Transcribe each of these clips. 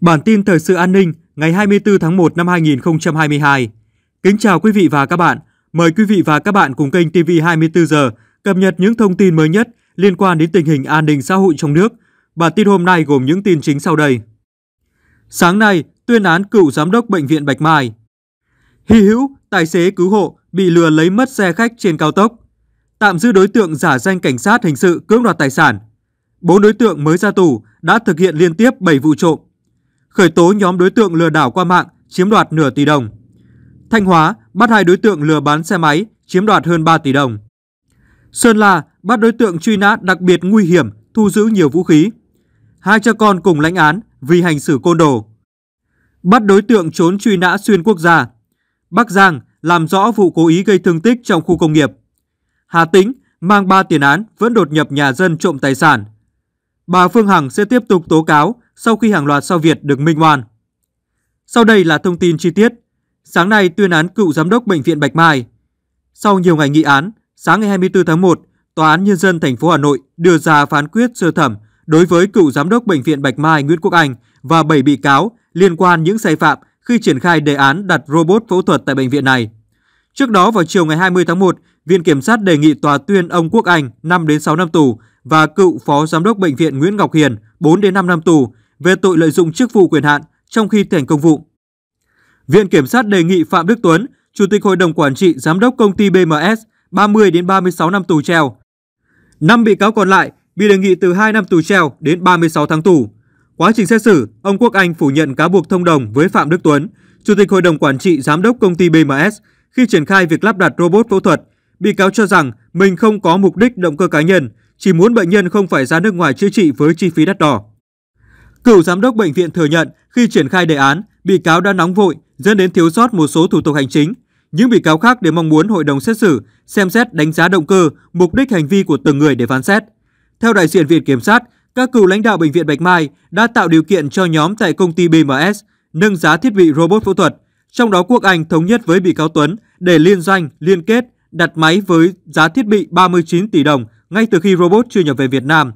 Bản tin thời sự an ninh ngày 24 tháng 1 năm 2022. Kính chào quý vị và các bạn. Mời quý vị và các bạn cùng kênh TV 24 giờ cập nhật những thông tin mới nhất liên quan đến tình hình an ninh xã hội trong nước. Bản tin hôm nay gồm những tin chính sau đây. Sáng nay, tuyên án cựu giám đốc bệnh viện Bạch Mai. Hy hữu, tài xế cứu hộ bị lừa lấy mất xe khách trên cao tốc. Tạm giữ đối tượng giả danh cảnh sát hình sự cưỡng đoạt tài sản. Bốn đối tượng mới ra tù đã thực hiện liên tiếp 7 vụ trộm khởi tố nhóm đối tượng lừa đảo qua mạng chiếm đoạt nửa tỷ đồng. Thanh Hóa bắt hai đối tượng lừa bán xe máy chiếm đoạt hơn 3 tỷ đồng. Sơn La bắt đối tượng truy nã đặc biệt nguy hiểm, thu giữ nhiều vũ khí. Hai cha con cùng lãnh án vì hành xử côn đồ. Bắt đối tượng trốn truy nã xuyên quốc gia. Bắc Giang làm rõ vụ cố ý gây thương tích trong khu công nghiệp. Hà Tĩnh mang 3 tiền án vẫn đột nhập nhà dân trộm tài sản, Bà Phương Hằng sẽ tiếp tục tố cáo sau khi hàng loạt sao Việt được minh oan. Sau đây là thông tin chi tiết. Sáng nay tuyên án cựu giám đốc bệnh viện Bạch Mai. Sau nhiều ngày nghị án, sáng ngày 24 tháng 1, tòa án nhân dân thành phố Hà Nội đưa ra phán quyết sơ thẩm đối với cựu giám đốc bệnh viện Bạch Mai Nguyễn Quốc Anh và 7 bị cáo liên quan những sai phạm khi triển khai đề án đặt robot phẫu thuật tại bệnh viện này. Trước đó vào chiều ngày 20 tháng 1, Viện Kiểm sát đề nghị tòa tuyên ông Quốc Anh 5 đến 6 năm tù và cựu Phó Giám đốc Bệnh viện Nguyễn Ngọc Hiền 4 đến 5 năm tù về tội lợi dụng chức vụ quyền hạn trong khi thành công vụ. Viện Kiểm sát đề nghị Phạm Đức Tuấn, Chủ tịch Hội đồng Quản trị Giám đốc Công ty BMS 30 đến 36 năm tù treo. Năm bị cáo còn lại bị đề nghị từ 2 năm tù treo đến 36 tháng tù. Quá trình xét xử, ông Quốc Anh phủ nhận cáo buộc thông đồng với Phạm Đức Tuấn, Chủ tịch Hội đồng Quản trị Giám đốc Công ty BMS khi triển khai việc lắp đặt robot phẫu thuật. Bị cáo cho rằng mình không có mục đích động cơ cá nhân, chỉ muốn bệnh nhân không phải ra nước ngoài chữa trị với chi phí đắt đỏ. Cựu giám đốc bệnh viện thừa nhận khi triển khai đề án, bị cáo đã nóng vội dẫn đến thiếu sót một số thủ tục hành chính. Những bị cáo khác đều mong muốn hội đồng xét xử xem xét đánh giá động cơ, mục đích hành vi của từng người để phán xét. Theo đại diện Viện Kiểm sát, các cựu lãnh đạo bệnh viện Bạch Mai đã tạo điều kiện cho nhóm tại công ty BMS nâng giá thiết bị robot phẫu thuật, trong đó Quốc Anh thống nhất với bị cáo Tuấn để liên doanh, liên kết, đặt máy với giá thiết bị 39 tỷ đồng ngay từ khi robot chưa nhập về Việt Nam.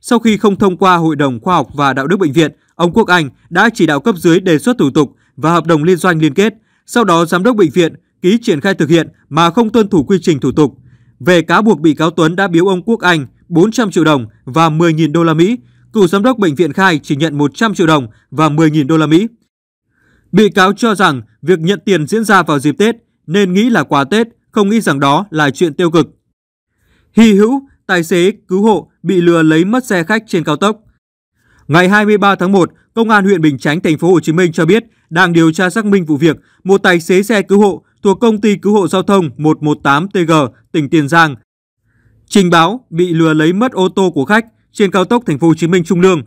Sau khi không thông qua Hội đồng Khoa học và Đạo đức Bệnh viện, ông Quốc Anh đã chỉ đạo cấp dưới đề xuất thủ tục và hợp đồng liên doanh liên kết, sau đó giám đốc bệnh viện ký triển khai thực hiện mà không tuân thủ quy trình thủ tục. Về cáo buộc bị cáo Tuấn đã biếu ông Quốc Anh 400 triệu đồng và 10.000 đô la Mỹ, cựu giám đốc bệnh viện khai chỉ nhận 100 triệu đồng và 10.000 đô la Mỹ. Bị cáo cho rằng việc nhận tiền diễn ra vào dịp Tết nên nghĩ là quà Tết, không nghĩ rằng đó là chuyện tiêu cực. Hy hữu tài xế cứu hộ bị lừa lấy mất xe khách trên cao tốc. Ngày 23 tháng 1, Công an huyện Bình Chánh, thành phố Hồ Chí Minh cho biết đang điều tra xác minh vụ việc một tài xế xe cứu hộ thuộc công ty cứu hộ giao thông 118TG, tỉnh Tiền Giang, trình báo bị lừa lấy mất ô tô của khách trên cao tốc thành phố Hồ Chí Minh Trung Lương.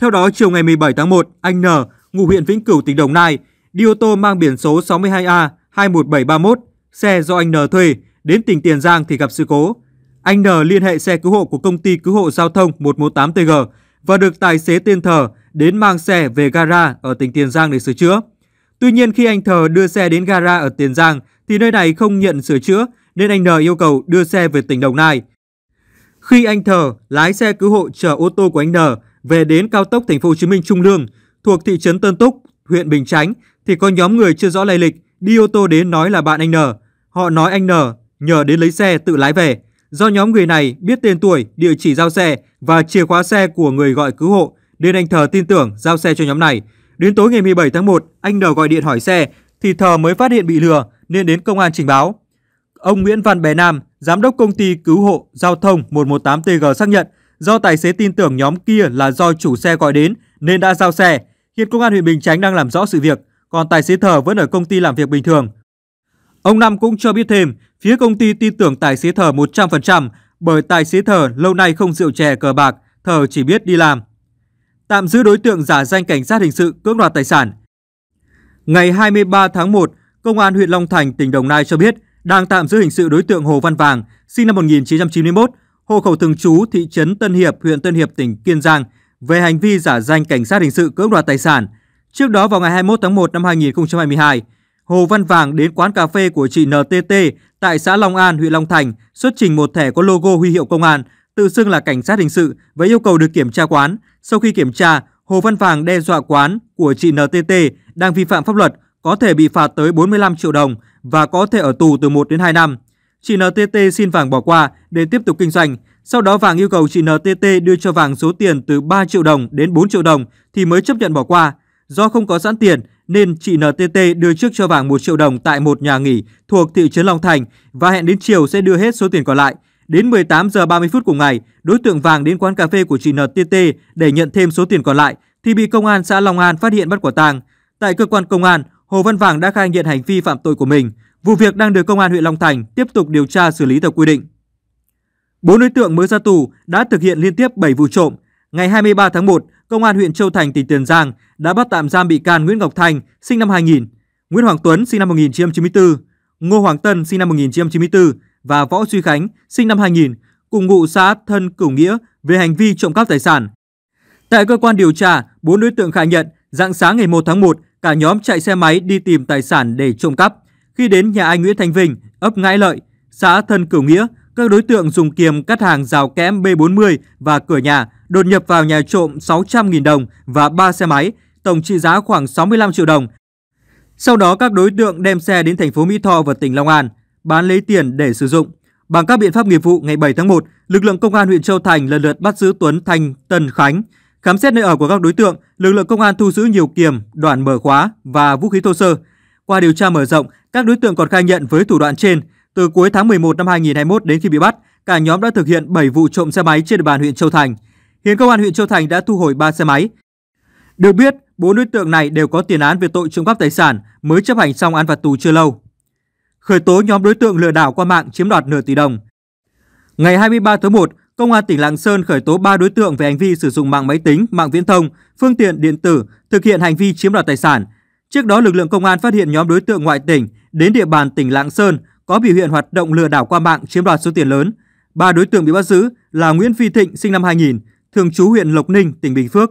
Theo đó, chiều ngày 17 tháng 1, anh N, ngụ huyện Vĩnh Cửu, tỉnh Đồng Nai, đi ô tô mang biển số 62A 21731, xe do anh N thuê, đến tỉnh Tiền Giang thì gặp sự cố. Anh N liên hệ xe cứu hộ của công ty cứu hộ giao thông 118TG và được tài xế tên Thờ đến mang xe về gara ở tỉnh Tiền Giang để sửa chữa. Tuy nhiên khi anh Thờ đưa xe đến gara ở Tiền Giang thì nơi này không nhận sửa chữa nên anh N yêu cầu đưa xe về tỉnh Đồng Nai. Khi anh Thờ lái xe cứu hộ chở ô tô của anh N về đến cao tốc thành phố Hồ Chí Minh Trung Lương thuộc thị trấn Tân Túc, huyện Bình Chánh thì có nhóm người chưa rõ lai lịch đi ô tô đến nói là bạn anh N. Họ nói anh N nhờ đến lấy xe tự lái về. Do nhóm người này biết tên tuổi, địa chỉ giao xe và chìa khóa xe của người gọi cứu hộ nên anh Thờ tin tưởng giao xe cho nhóm này. Đến tối ngày 17 tháng 1, anh N gọi điện hỏi xe thì Thờ mới phát hiện bị lừa nên đến công an trình báo. Ông Nguyễn Văn Bé Nam, giám đốc công ty cứu hộ giao thông 118TG xác nhận do tài xế tin tưởng nhóm kia là do chủ xe gọi đến nên đã giao xe. Hiện công an huyện Bình Chánh đang làm rõ sự việc, còn tài xế Thờ vẫn ở công ty làm việc bình thường Ông Năm cũng cho biết thêm, phía công ty tin tưởng tài xế Thở 100% bởi tài xế Thở lâu nay không rượu chè cờ bạc, Thở chỉ biết đi làm. Tạm giữ đối tượng giả danh cảnh sát hình sự cưỡng đoạt tài sản. Ngày 23 tháng 1, Công an huyện Long Thành, tỉnh Đồng Nai cho biết đang tạm giữ hình sự đối tượng Hồ Văn Vàng, sinh năm 1991, hộ khẩu thường trú thị trấn Tân Hiệp, huyện Tân Hiệp, tỉnh Kiên Giang về hành vi giả danh cảnh sát hình sự cưỡng đoạt tài sản. Trước đó vào ngày 21 tháng 1 năm 2022, Hồ Văn Vàng đến quán cà phê của chị NTT tại xã Long An, huyện Long Thành, xuất trình một thẻ có logo huy hiệu công an, tự xưng là cảnh sát hình sự và yêu cầu được kiểm tra quán. Sau khi kiểm tra, Hồ Văn Vàng đe dọa quán của chị NTT đang vi phạm pháp luật có thể bị phạt tới 45 triệu đồng và có thể ở tù từ 1 đến 2 năm. Chị NTT xin Vàng bỏ qua để tiếp tục kinh doanh. Sau đó Vàng yêu cầu chị NTT đưa cho Vàng số tiền từ 3 triệu đồng đến 4 triệu đồng thì mới chấp nhận bỏ qua. Do không có sẵn tiền nên chị NTT đưa trước cho Vàng 1 triệu đồng tại một nhà nghỉ thuộc thị trấn Long Thành và hẹn đến chiều sẽ đưa hết số tiền còn lại. Đến 18 giờ 30 phút cùng ngày, đối tượng Vàng đến quán cà phê của chị NTT để nhận thêm số tiền còn lại thì bị công an xã Long An phát hiện bắt quả tang. Tại cơ quan công an, Hồ Văn Vàng đã khai nhận hành vi phạm tội của mình. Vụ việc đang được công an huyện Long Thành tiếp tục điều tra xử lý theo quy định. Bốn đối tượng mới ra tù đã thực hiện liên tiếp 7 vụ trộm. Ngày 23 tháng 1, Công an huyện Châu Thành, tỉnh Tiền Giang đã bắt tạm giam bị can Nguyễn Ngọc Thành, sinh năm 2000, Nguyễn Hoàng Tuấn, sinh năm 1994, Ngô Hoàng Tân, sinh năm 1994 và Võ Duy Khánh, sinh năm 2000, cùng ngụ xã Thân Cửu Nghĩa về hành vi trộm cắp tài sản. Tại cơ quan điều tra, bốn đối tượng khai nhận dạng sáng ngày 1 tháng 1, cả nhóm chạy xe máy đi tìm tài sản để trộm cắp. Khi đến nhà anh Nguyễn Thành Vinh, ấp Ngãi Lợi, xã Thân Cửu Nghĩa, các đối tượng dùng kiềm cắt hàng rào kẽm B40 và cửa nhà đột nhập vào nhà trộm 600.000 đồng và 3 xe máy, tổng trị giá khoảng 65 triệu đồng. Sau đó các đối tượng đem xe đến thành phố Mỹ Tho và tỉnh Long An, bán lấy tiền để sử dụng. Bằng các biện pháp nghiệp vụ ngày 7 tháng 1, lực lượng công an huyện Châu Thành lần lượt bắt giữ Tuấn Thành, Tân Khánh. Khám xét nơi ở của các đối tượng, lực lượng công an thu giữ nhiều kiềm, đoạn mở khóa và vũ khí thô sơ. Qua điều tra mở rộng, các đối tượng còn khai nhận với thủ đoạn trên, từ cuối tháng 11 năm 2021 đến khi bị bắt, cả nhóm đã thực hiện 7 vụ trộm xe máy trên địa bàn huyện Châu Thành. Hiện công an huyện Châu Thành đã thu hồi 3 xe máy. Được biết, bốn đối tượng này đều có tiền án về tội trộm cắp tài sản, mới chấp hành xong án phạt tù chưa lâu. Khởi tố nhóm đối tượng lừa đảo qua mạng chiếm đoạt nửa tỷ đồng. Ngày 23 tháng 1, Công an tỉnh Lạng Sơn khởi tố 3 đối tượng về hành vi sử dụng mạng máy tính, mạng viễn thông, phương tiện điện tử thực hiện hành vi chiếm đoạt tài sản. Trước đó, lực lượng công an phát hiện nhóm đối tượng ngoại tỉnh đến địa bàn tỉnh Lạng Sơn có biểu hiện hoạt động lừa đảo qua mạng chiếm đoạt số tiền lớn. Ba đối tượng bị bắt giữ là Nguyễn Phi Thịnh sinh năm 2000, thường trú huyện Lộc Ninh, tỉnh Bình Phước,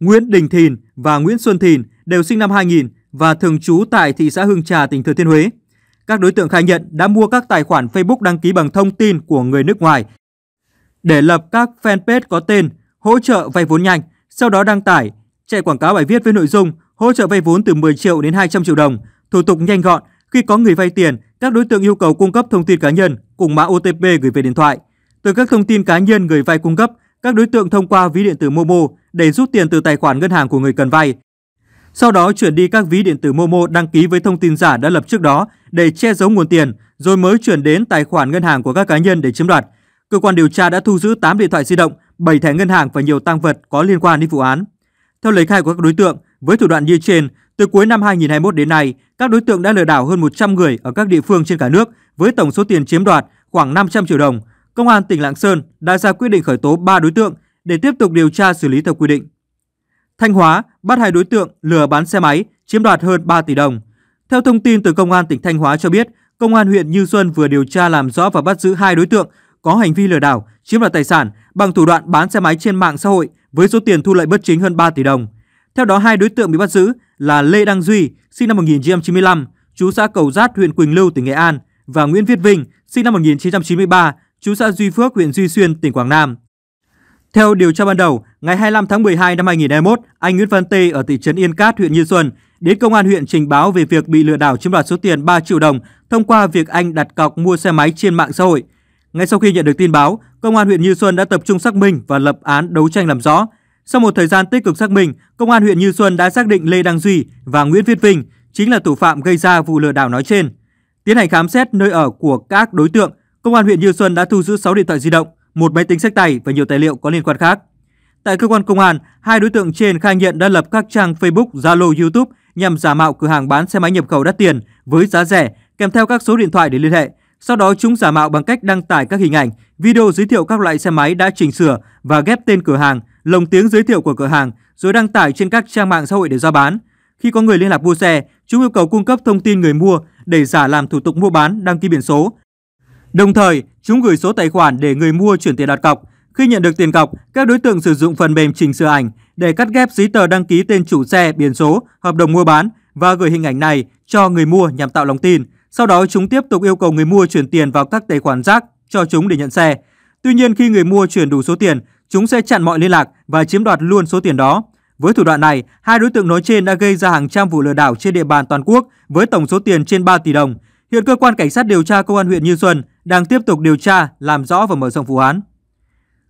Nguyễn Đình Thìn và Nguyễn Xuân Thìn đều sinh năm 2000 và thường trú tại thị xã Hương Trà, tỉnh Thừa Thiên Huế. Các đối tượng khai nhận đã mua các tài khoản Facebook đăng ký bằng thông tin của người nước ngoài để lập các fanpage có tên hỗ trợ vay vốn nhanh, sau đó đăng tải, chạy quảng cáo bài viết với nội dung hỗ trợ vay vốn từ 10 triệu đến 200 triệu đồng, thủ tục nhanh gọn. Khi có người vay tiền, các đối tượng yêu cầu cung cấp thông tin cá nhân cùng mã OTP gửi về điện thoại. Từ các thông tin cá nhân người vay cung cấp, các đối tượng thông qua ví điện tử Momo để rút tiền từ tài khoản ngân hàng của người cần vay. Sau đó chuyển đi các ví điện tử Momo đăng ký với thông tin giả đã lập trước đó để che giấu nguồn tiền, rồi mới chuyển đến tài khoản ngân hàng của các cá nhân để chiếm đoạt. Cơ quan điều tra đã thu giữ 8 điện thoại di động, 7 thẻ ngân hàng và nhiều tăng vật có liên quan đến vụ án. Theo lời khai của các đối tượng, với thủ đoạn như trên, từ cuối năm 2021 đến nay, các đối tượng đã lừa đảo hơn 100 người ở các địa phương trên cả nước với tổng số tiền chiếm đoạt khoảng 500 triệu đồng, Công an tỉnh Lạng Sơn đã ra quyết định khởi tố 3 đối tượng để tiếp tục điều tra xử lý theo quy định. Thanh Hóa bắt hai đối tượng lừa bán xe máy chiếm đoạt hơn 3 tỷ đồng. Theo thông tin từ Công an tỉnh Thanh Hóa cho biết, Công an huyện Như Xuân vừa điều tra làm rõ và bắt giữ hai đối tượng có hành vi lừa đảo chiếm đoạt tài sản bằng thủ đoạn bán xe máy trên mạng xã hội với số tiền thu lợi bất chính hơn 3 tỷ đồng. Theo đó, hai đối tượng bị bắt giữ là Lê Đăng Duy, sinh năm 1995, chú xã Cầu Giát, huyện Quỳnh Lưu, tỉnh Nghệ An và Nguyễn Viết Vinh, sinh năm 1993, chú xã Duy Phước, huyện Duy Xuyên, tỉnh Quảng Nam. Theo điều tra ban đầu, ngày 25 tháng 12 năm 2021, anh Nguyễn Văn Tê ở thị trấn Yên Cát, huyện Như Xuân đến công an huyện trình báo về việc bị lừa đảo chiếm đoạt số tiền 3 triệu đồng thông qua việc anh đặt cọc mua xe máy trên mạng xã hội. Ngay sau khi nhận được tin báo, công an huyện Như Xuân đã tập trung xác minh và lập án đấu tranh làm rõ. Sau một thời gian tích cực xác minh, công an huyện Như Xuân đã xác định Lê Đăng Duy và Nguyễn Viết Vinh chính là thủ phạm gây ra vụ lừa đảo nói trên. Tiến hành khám xét nơi ở của các đối tượng, Công an huyện Như Xuân đã thu giữ 6 điện thoại di động, một máy tính sách tay và nhiều tài liệu có liên quan khác. Tại cơ quan công an, hai đối tượng trên khai nhận đã lập các trang Facebook, Zalo, YouTube nhằm giả mạo cửa hàng bán xe máy nhập khẩu đắt tiền với giá rẻ, kèm theo các số điện thoại để liên hệ. Sau đó chúng giả mạo bằng cách đăng tải các hình ảnh, video giới thiệu các loại xe máy đã chỉnh sửa và ghép tên cửa hàng, lồng tiếng giới thiệu của cửa hàng rồi đăng tải trên các trang mạng xã hội để giao bán. Khi có người liên lạc mua xe, chúng yêu cầu cung cấp thông tin người mua để giả làm thủ tục mua bán, đăng ký biển số, Đồng thời, chúng gửi số tài khoản để người mua chuyển tiền đặt cọc. Khi nhận được tiền cọc, các đối tượng sử dụng phần mềm chỉnh sửa ảnh để cắt ghép giấy tờ đăng ký tên chủ xe, biển số, hợp đồng mua bán và gửi hình ảnh này cho người mua nhằm tạo lòng tin. Sau đó chúng tiếp tục yêu cầu người mua chuyển tiền vào các tài khoản rác cho chúng để nhận xe. Tuy nhiên khi người mua chuyển đủ số tiền, chúng sẽ chặn mọi liên lạc và chiếm đoạt luôn số tiền đó. Với thủ đoạn này, hai đối tượng nói trên đã gây ra hàng trăm vụ lừa đảo trên địa bàn toàn quốc với tổng số tiền trên 3 tỷ đồng. Hiện cơ quan cảnh sát điều tra công an huyện Như Xuân đang tiếp tục điều tra, làm rõ và mở rộng vụ án.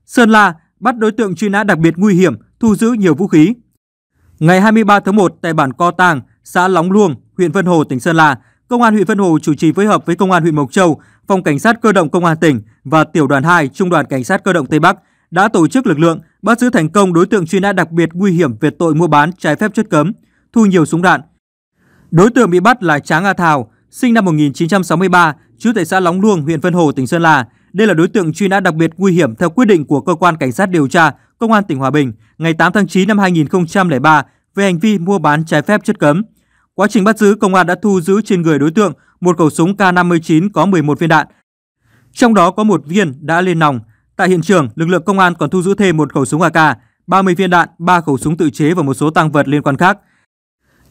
Sơn La bắt đối tượng truy nã đặc biệt nguy hiểm, thu giữ nhiều vũ khí. Ngày 23 tháng 1 tại bản Co Tàng, xã Lóng Luông, huyện Vân Hồ, tỉnh Sơn La, Công an huyện Vân Hồ chủ trì phối hợp với Công an huyện Mộc Châu, Phòng Cảnh sát Cơ động Công an tỉnh và Tiểu đoàn 2 Trung đoàn Cảnh sát Cơ động Tây Bắc đã tổ chức lực lượng bắt giữ thành công đối tượng truy nã đặc biệt nguy hiểm về tội mua bán trái phép chất cấm, thu nhiều súng đạn. Đối tượng bị bắt là Tráng A Thảo, sinh năm 1963, trú tại xã Lóng Luông, huyện Vân Hồ, tỉnh Sơn La. Đây là đối tượng truy nã đặc biệt nguy hiểm theo quyết định của cơ quan cảnh sát điều tra Công an tỉnh Hòa Bình ngày 8 tháng 9 năm 2003 về hành vi mua bán trái phép chất cấm. Quá trình bắt giữ, công an đã thu giữ trên người đối tượng một khẩu súng K59 có 11 viên đạn. Trong đó có một viên đã lên nòng. Tại hiện trường, lực lượng công an còn thu giữ thêm một khẩu súng AK, 30 viên đạn, 3 khẩu súng tự chế và một số tăng vật liên quan khác.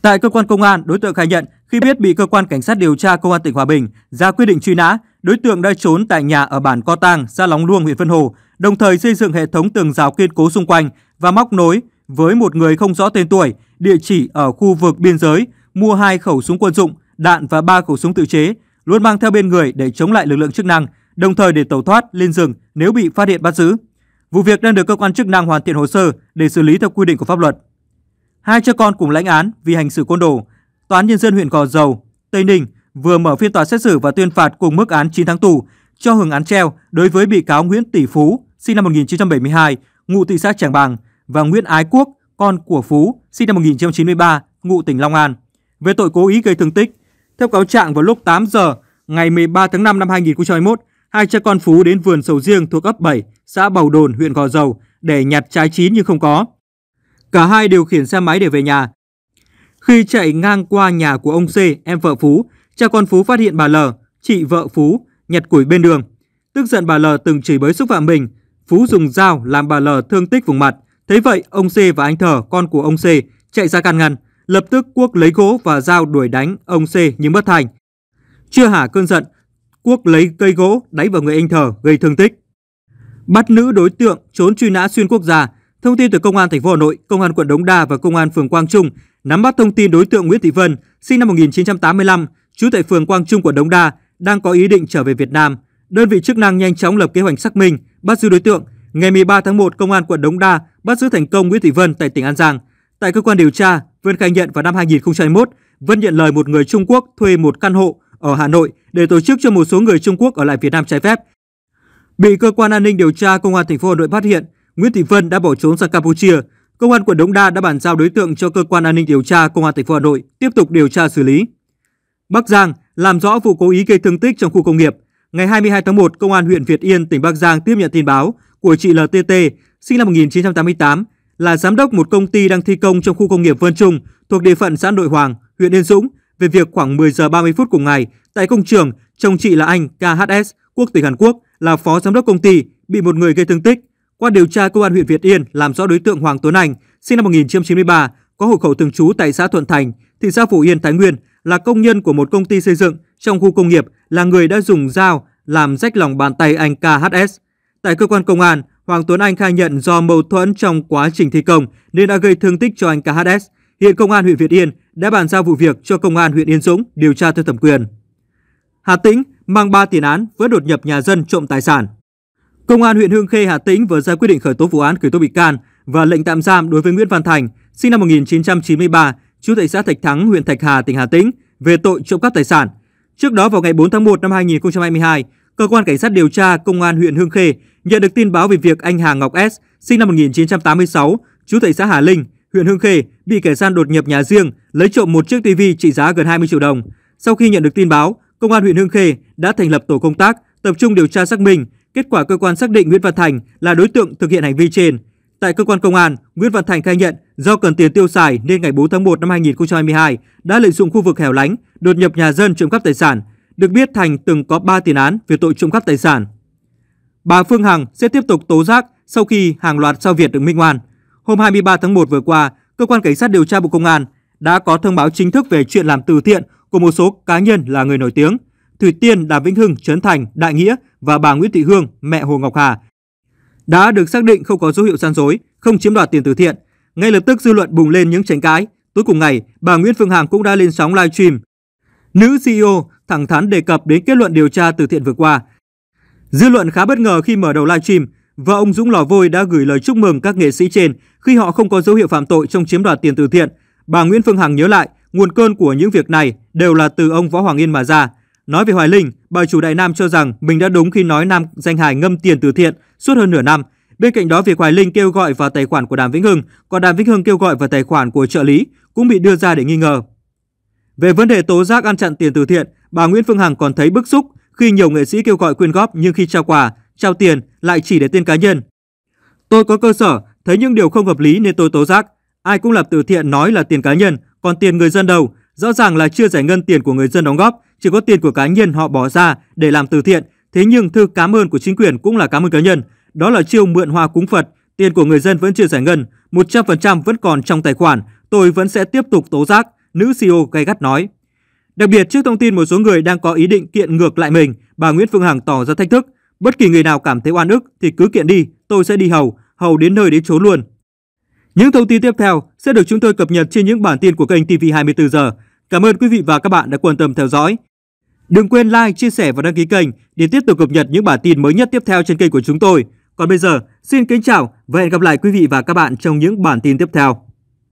Tại cơ quan công an, đối tượng khai nhận khi biết bị cơ quan cảnh sát điều tra công an tỉnh Hòa Bình ra quyết định truy nã, đối tượng đã trốn tại nhà ở bản Co Tang, xã Lóng Luông, huyện Vân Hồ, đồng thời xây dựng hệ thống tường rào kiên cố xung quanh và móc nối với một người không rõ tên tuổi, địa chỉ ở khu vực biên giới, mua hai khẩu súng quân dụng, đạn và ba khẩu súng tự chế, luôn mang theo bên người để chống lại lực lượng chức năng, đồng thời để tẩu thoát lên rừng nếu bị phát hiện bắt giữ. Vụ việc đang được cơ quan chức năng hoàn thiện hồ sơ để xử lý theo quy định của pháp luật. Hai cha con cùng lãnh án vì hành xử côn đồ. Tòa án nhân dân huyện Gò Dầu, Tây Ninh vừa mở phiên tòa xét xử và tuyên phạt cùng mức án 9 tháng tù cho hưởng án treo đối với bị cáo Nguyễn Tỷ Phú, sinh năm 1972, ngụ thị xã Trảng Bàng và Nguyễn Ái Quốc, con của Phú, sinh năm 1993, ngụ tỉnh Long An về tội cố ý gây thương tích. Theo cáo trạng vào lúc 8 giờ ngày 13 tháng 5 năm 2021, hai cha con Phú đến vườn sầu riêng thuộc ấp 7, xã Bầu Đồn, huyện Gò Dầu để nhặt trái chín nhưng không có. Cả hai điều khiển xe máy để về nhà. Khi chạy ngang qua nhà của ông C, em vợ Phú, cha con Phú phát hiện bà L, chị vợ Phú, nhặt củi bên đường. Tức giận bà L từng chỉ bới xúc phạm mình, Phú dùng dao làm bà L thương tích vùng mặt. Thế vậy, ông C và anh Thở, con của ông C, chạy ra can ngăn. Lập tức Quốc lấy gỗ và dao đuổi đánh ông C nhưng bất thành. Chưa hả cơn giận, Quốc lấy cây gỗ đánh vào người anh Thở gây thương tích. Bắt nữ đối tượng trốn truy nã xuyên quốc gia, Thông tin từ Công an thành phố Hà Nội, Công an quận Đống Đa và Công an phường Quang Trung nắm bắt thông tin đối tượng Nguyễn Thị Vân, sinh năm 1985, trú tại phường Quang Trung quận Đống Đa, đang có ý định trở về Việt Nam. Đơn vị chức năng nhanh chóng lập kế hoạch xác minh, bắt giữ đối tượng. Ngày 13 tháng 1, Công an quận Đống Đa bắt giữ thành công Nguyễn Thị Vân tại tỉnh An Giang. Tại cơ quan điều tra, Vân khai nhận vào năm 2021, Vân nhận lời một người Trung Quốc thuê một căn hộ ở Hà Nội để tổ chức cho một số người Trung Quốc ở lại Việt Nam trái phép. Bị cơ quan an ninh điều tra công an thành phố Hà Nội phát hiện, Nguyễn Thị Vân đã bỏ trốn sang Campuchia. Công an quận Đống Đa đã bàn giao đối tượng cho cơ quan an ninh điều tra công an thành phố Hà Nội tiếp tục điều tra xử lý. Bắc Giang làm rõ vụ cố ý gây thương tích trong khu công nghiệp. Ngày 22 tháng 1, công an huyện Việt Yên, tỉnh Bắc Giang tiếp nhận tin báo của chị LTT, sinh năm 1988, là giám đốc một công ty đang thi công trong khu công nghiệp Vân Trung thuộc địa phận xã Nội Hoàng, huyện Yên Dũng về việc khoảng 10 giờ 30 phút cùng ngày tại công trường chồng chị là anh KHS quốc tịch Hàn Quốc là phó giám đốc công ty bị một người gây thương tích qua điều tra công an huyện Việt Yên làm rõ đối tượng Hoàng Tuấn Anh, sinh năm 1993, có hộ khẩu thường trú tại xã Thuận Thành, thị xã Phổ Yên, Thái Nguyên, là công nhân của một công ty xây dựng trong khu công nghiệp, là người đã dùng dao làm rách lòng bàn tay anh KHS. Tại cơ quan công an, Hoàng Tuấn Anh khai nhận do mâu thuẫn trong quá trình thi công nên đã gây thương tích cho anh KHS. Hiện công an huyện Việt Yên đã bàn giao vụ việc cho công an huyện Yên Dũng điều tra theo thẩm quyền. Hà Tĩnh mang 3 tiền án với đột nhập nhà dân trộm tài sản. Công an huyện Hương Khê, Hà Tĩnh vừa ra quyết định khởi tố vụ án khởi tố bị can và lệnh tạm giam đối với Nguyễn Văn Thành, sinh năm 1993, trú tại xã Thạch Thắng, huyện Thạch Hà, tỉnh Hà Tĩnh về tội trộm cắp tài sản. Trước đó vào ngày 4 tháng 1 năm 2022, cơ quan cảnh sát điều tra công an huyện Hương Khê nhận được tin báo về việc anh Hà Ngọc S, sinh năm 1986, trú tại xã Hà Linh, huyện Hương Khê bị kẻ gian đột nhập nhà riêng lấy trộm một chiếc tivi trị giá gần 20 triệu đồng. Sau khi nhận được tin báo, công an huyện Hương Khê đã thành lập tổ công tác tập trung điều tra xác minh Kết quả cơ quan xác định Nguyễn Văn Thành là đối tượng thực hiện hành vi trên. Tại cơ quan công an, Nguyễn Văn Thành khai nhận do cần tiền tiêu xài nên ngày 4 tháng 1 năm 2022 đã lợi dụng khu vực hẻo lánh, đột nhập nhà dân trộm cắp tài sản. Được biết Thành từng có 3 tiền án về tội trộm cắp tài sản. Bà Phương Hằng sẽ tiếp tục tố giác sau khi hàng loạt sao Việt được minh oan. Hôm 23 tháng 1 vừa qua, cơ quan cảnh sát điều tra Bộ Công an đã có thông báo chính thức về chuyện làm từ thiện của một số cá nhân là người nổi tiếng. Thủy Tiên, Đàm Vĩnh Hưng, Trấn Thành, Đại Nghĩa và bà Nguyễn Thị Hương, mẹ Hồ Ngọc Hà đã được xác định không có dấu hiệu gian dối, không chiếm đoạt tiền từ thiện. Ngay lập tức dư luận bùng lên những tranh cãi. Tối cùng ngày, bà Nguyễn Phương Hằng cũng đã lên sóng live stream. Nữ CEO thẳng thắn đề cập đến kết luận điều tra từ thiện vừa qua. Dư luận khá bất ngờ khi mở đầu live stream, vợ ông Dũng Lò Vôi đã gửi lời chúc mừng các nghệ sĩ trên khi họ không có dấu hiệu phạm tội trong chiếm đoạt tiền từ thiện. Bà Nguyễn Phương Hằng nhớ lại, nguồn cơn của những việc này đều là từ ông Võ Hoàng Yên mà ra. Nói về Hoài Linh, bà chủ Đại Nam cho rằng mình đã đúng khi nói Nam danh hài ngâm tiền từ thiện suốt hơn nửa năm. Bên cạnh đó, việc Hoài Linh kêu gọi vào tài khoản của Đàm Vĩnh Hưng, còn Đàm Vĩnh Hưng kêu gọi vào tài khoản của trợ lý cũng bị đưa ra để nghi ngờ. Về vấn đề tố giác ăn chặn tiền từ thiện, bà Nguyễn Phương Hằng còn thấy bức xúc khi nhiều nghệ sĩ kêu gọi quyên góp nhưng khi trao quà, trao tiền lại chỉ để tên cá nhân. Tôi có cơ sở, thấy những điều không hợp lý nên tôi tố giác. Ai cũng làm từ thiện nói là tiền cá nhân, còn tiền người dân đâu? Rõ ràng là chưa giải ngân tiền của người dân đóng góp, chỉ có tiền của cá nhân họ bỏ ra để làm từ thiện. Thế nhưng thư cảm ơn của chính quyền cũng là cảm ơn cá nhân. Đó là chiêu mượn hoa cúng Phật, tiền của người dân vẫn chưa giải ngân, 100% vẫn còn trong tài khoản, tôi vẫn sẽ tiếp tục tố giác, nữ CEO gay gắt nói. Đặc biệt trước thông tin một số người đang có ý định kiện ngược lại mình, bà Nguyễn Phương Hằng tỏ ra thách thức. Bất kỳ người nào cảm thấy oan ức thì cứ kiện đi, tôi sẽ đi hầu, hầu đến nơi đến chốn luôn. Những thông tin tiếp theo sẽ được chúng tôi cập nhật trên những bản tin của kênh TV 24 giờ. Cảm ơn quý vị và các bạn đã quan tâm theo dõi. Đừng quên like, chia sẻ và đăng ký kênh để tiếp tục cập nhật những bản tin mới nhất tiếp theo trên kênh của chúng tôi. Còn bây giờ, xin kính chào và hẹn gặp lại quý vị và các bạn trong những bản tin tiếp theo.